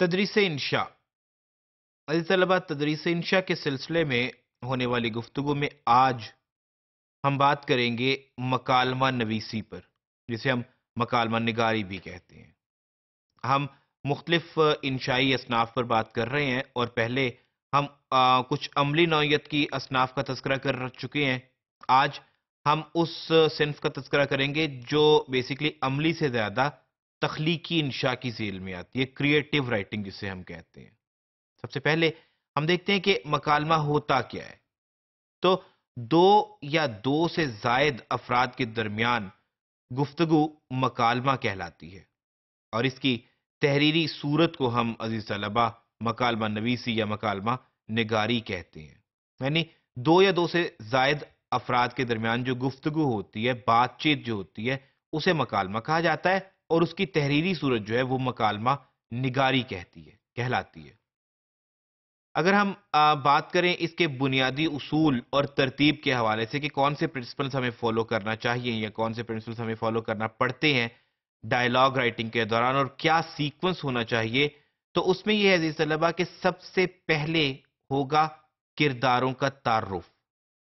तदरीस इंशा तलबा तदरीस इंशा के सिलसिले में होने वाली गुफ्तु में आज हम बात करेंगे मकालमा नवीसी पर जिसे हम मकालमा निगारी भी कहते हैं हम मुख्तलिफ इंशाई असनाफ पर बात कर रहे हैं और पहले हम आ, कुछ अमली नौीयत की असनाफ का तस्करा कर चुके हैं आज हम उस सिंफ का तस्करा करेंगे जो बेसिकली अमली से ज़्यादा तख्लीकी इंशा की जेल में आती है क्रिएटिव राइटिंग जिसे हम कहते हैं सबसे पहले हम देखते हैं कि मकालमा होता क्या है तो दो या दो से जायद अफराद के दरमियान गुफ्तगु मकालमा कहलाती है और इसकी तहरीरी सूरत को हम अजीज तलबा मकालमा नवीसी या मकालमा निगारी कहते हैं यानी दो या दो से जायद अफराद के दरमियान जो गुफ्तगु होती है बातचीत जो होती है उसे मकालमा कहा जाता है और उसकी तहरीरी सूरत जो है वो मकालमा निगारी कहती है कहलाती है अगर हम आ, बात करें इसके बुनियादी उसूल और तरतीब के हवाले से कि कौन से प्रिंसिपल्स हमें फॉलो करना चाहिए या कौन से प्रिंसिपल्स हमें फॉलो करना पड़ते हैं डायलॉग राइटिंग के दौरान और क्या सीक्वेंस होना चाहिए तो उसमें यह अजीज तलबा कि सबसे पहले होगा किरदारों का तारुफ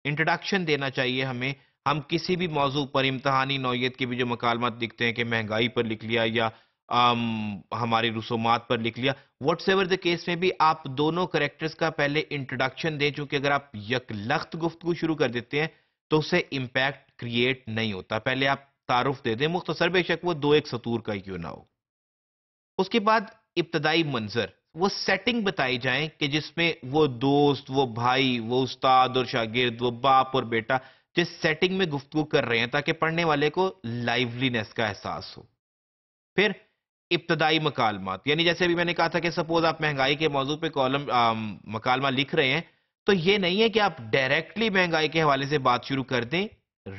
इंट्रोडक्शन देना चाहिए हमें हम किसी भी मौजू पर इम्तहानी नौीयत के भी जो मकालमत लिखते हैं कि महंगाई पर लिख लिया या आम, हमारी रसूमात पर लिख लिया वट्स एवर द केस में भी आप दोनों करेक्टर्स का पहले इंट्रोडक्शन दें चूंकि अगर आप यक लख्त गुफ्तु शुरू कर देते हैं तो उसे इम्पैक्ट क्रिएट नहीं होता पहले आप तारुफ दे दें मुख्तसर बेशक वो दो एक सतूर का क्यों ना हो उसके बाद इब्तदाई मंजर वो सेटिंग बताई जाए कि जिसमें वो दोस्त वो भाई वो उस्ताद और शागिर्द वो बाप और बेटा जिस सेटिंग में गुफ्तु कर रहे हैं ताकि पढ़ने वाले को लाइवलीनेस का एहसास हो फिर इब्तदाई मकालमात यानी जैसे अभी मैंने कहा था कि सपोज आप महंगाई के मौजू पे कॉलम मकालमा लिख रहे हैं तो ये नहीं है कि आप डायरेक्टली महंगाई के हवाले से बात शुरू कर दें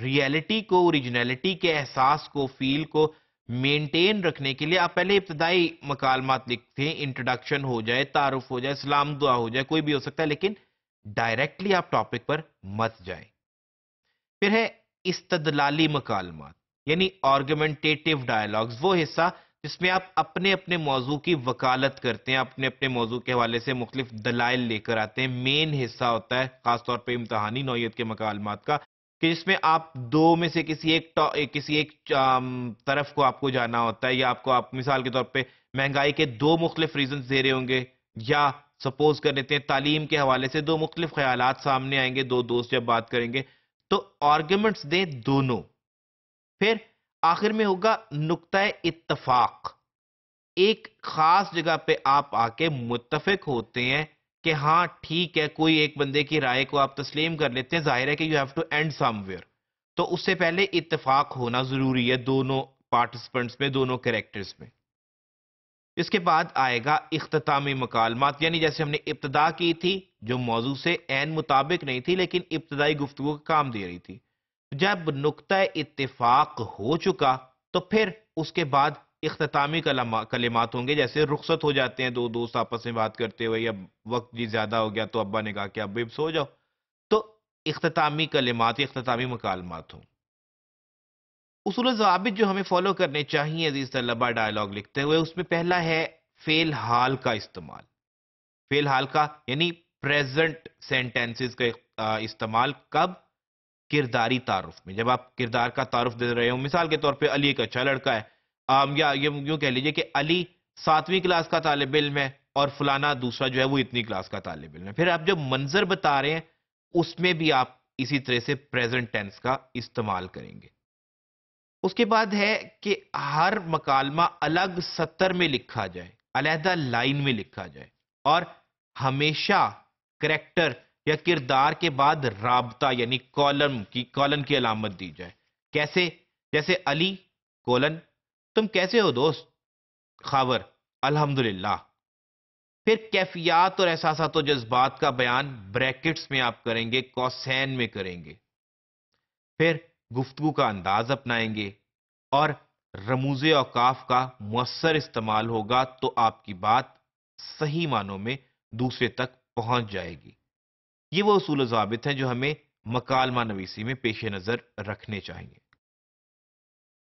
रियलिटी को ओरिजिनलिटी के एहसास को फील को मेंटेन रखने के लिए आप पहले इब्तदाई मकालमात लिखते हैं इंट्रोडक्शन हो जाए तारुफ हो जाए सलाम दुआ हो जाए कोई भी हो सकता है लेकिन डायरेक्टली आप टॉपिक पर मत जाएं फिर है इस्तदलाली मकालमात यानी ऑर्गमेंटेटिव डायलॉग्स वो हिस्सा जिसमें आप अपने अपने मौजू की वकालत करते हैं अपने अपने मौजू के हवाले से मुख्तफ दलाइल लेकर आते हैं मेन हिस्सा होता है खासतौर पर इम्तहानी नौीयत के मकालमात का कि जिसमें आप दो में से किसी एक किसी एक तरफ को आपको जाना होता है या आपको आप मिसाल के तौर पर महंगाई के दो मुख्तफ रीजन दे रहे होंगे या सपोज कर लेते हैं तालीम के हवाले से दो मुख्तफ ख्याल सामने आएंगे दो दोस्त जब बात करेंगे तो आर्ग्यूमेंट्स दें दोनों फिर आखिर में होगा नुकता इतफाक एक खास जगह पे आप आके मुतफिक होते हैं कि हाँ ठीक है कोई एक बंदे की राय को आप तस्लीम कर लेते हैं जाहिर है कि you have to end somewhere तो उससे पहले इतफाक होना जरूरी है दोनों पार्टिसिपेंट्स में दोनों कैरेक्टर्स में इसके बाद आएगा अख्तामी मकालमात यानी जैसे हमने इब्तदा की थी जो मौजू से एन मुताबिक नहीं थी लेकिन इब्तदाई गुफ्तु का काम दे रही थी जब नुकता इतफाक हो चुका तो फिर उसके बाद इख्तामी कलिमात होंगे जैसे रुख्सत हो जाते हैं दो दोस्त आपस में बात करते हुए या वक्त जी ज़्यादा हो गया तो अब्बा ने कहा कि अब सो जाओ तो इख्तामी कलिमात अख्तामी मकालमात हों उसूल जवाबित जो हमें फॉलो करने चाहिए अजीज तलबा डायलॉग लिखते हुए उसमें पहला है फेल हाल का इस्तेमाल फेल हाल का यानी प्रेजेंट सेंटेंसेस का इस्तेमाल कब किरदारी तारुफ में जब आप किरदार का तारुफ दे रहे हो मिसाल के तौर पे अली एक अच्छा लड़का है आम या ये यूं कह लीजिए कि अली सातवीं क्लास का तालब इल्म है और फलाना दूसरा जो है वो इतनी क्लास का तालब इल्म है फिर आप जब मंजर बता रहे हैं उसमें भी आप इसी तरह से प्रेजेंट टेंस का इस्तेमाल करेंगे उसके बाद है कि हर मकालमा अलग सत्तर में लिखा जाए अलहदा लाइन में लिखा जाए और हमेशा करेक्टर या किरदार के बाद राबता यानी कॉलम की कॉलन की अलामत दी जाए कैसे जैसे अली कॉलन तुम कैसे हो दोस्त खावर अल्हम्दुलिल्लाह फिर कैफियात और एहसास और जज्बात का बयान ब्रैकेट्स में आप करेंगे कौसैन में करेंगे फिर गुफ्तु का अंदाज अपनाएंगे और रमूज अवकाफ का मؤसर इस्तेमाल होगा तो आपकी बात सही मानों में दूसरे तक पहुंच जाएगी ये वो असूल जवाब हैं जो हमें मकालमा नवीसी में पेश नज़र रखने चाहिए